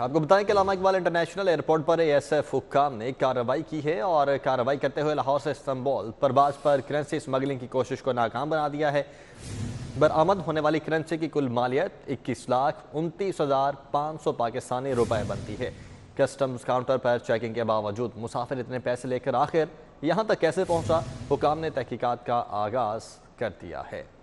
आपको बताएं कि लामा इकबाल इंटरनेशनल एयरपोर्ट पर एएसएफ हुकाम ने कार्रवाई की है और कार्रवाई करते हुए लाहौर से इस्तंबुल परवाज पर करेंसी स्मगलिंग की कोशिश को नाकाम बना दिया है बरामद होने वाली करेंसी की कुल मालियत इक्कीस लाख उनतीस हज़ार पाँच सौ पाकिस्तानी रुपए बनती है कस्टम्स काउंटर पर चेकिंग के बावजूद मुसाफिर इतने पैसे लेकर आखिर यहाँ तक कैसे पहुँचा हुकाम ने तहकीकत का आगाज़ कर दिया है